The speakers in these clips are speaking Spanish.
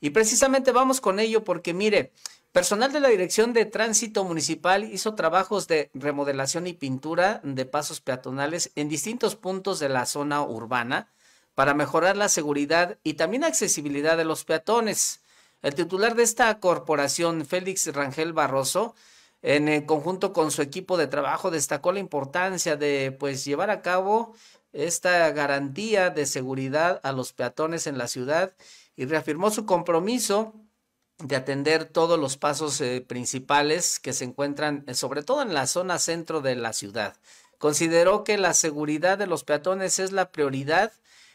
Y precisamente vamos con ello porque mire, personal de la Dirección de Tránsito Municipal hizo trabajos de remodelación y pintura de pasos peatonales en distintos puntos de la zona urbana para mejorar la seguridad y también accesibilidad de los peatones. El titular de esta corporación, Félix Rangel Barroso, en eh, conjunto con su equipo de trabajo destacó la importancia de pues llevar a cabo esta garantía de seguridad a los peatones en la ciudad y reafirmó su compromiso de atender todos los pasos eh, principales que se encuentran eh, sobre todo en la zona centro de la ciudad. Consideró que la seguridad de los peatones es la prioridad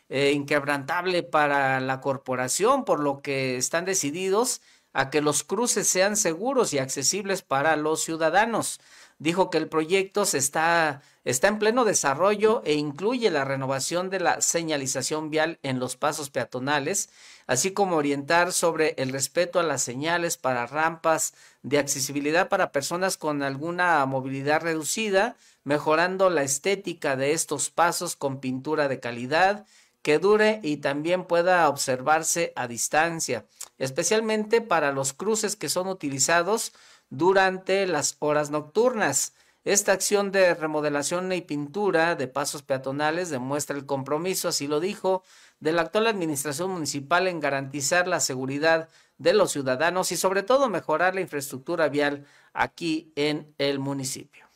eh, inquebrantable para la corporación, por lo que están decididos a que los cruces sean seguros y accesibles para los ciudadanos. Dijo que el proyecto se está, está en pleno desarrollo e incluye la renovación de la señalización vial en los pasos peatonales, así como orientar sobre el respeto a las señales para rampas de accesibilidad para personas con alguna movilidad reducida, mejorando la estética de estos pasos con pintura de calidad, que dure y también pueda observarse a distancia, especialmente para los cruces que son utilizados durante las horas nocturnas. Esta acción de remodelación y pintura de pasos peatonales demuestra el compromiso, así lo dijo, de la actual administración municipal en garantizar la seguridad de los ciudadanos y sobre todo mejorar la infraestructura vial aquí en el municipio.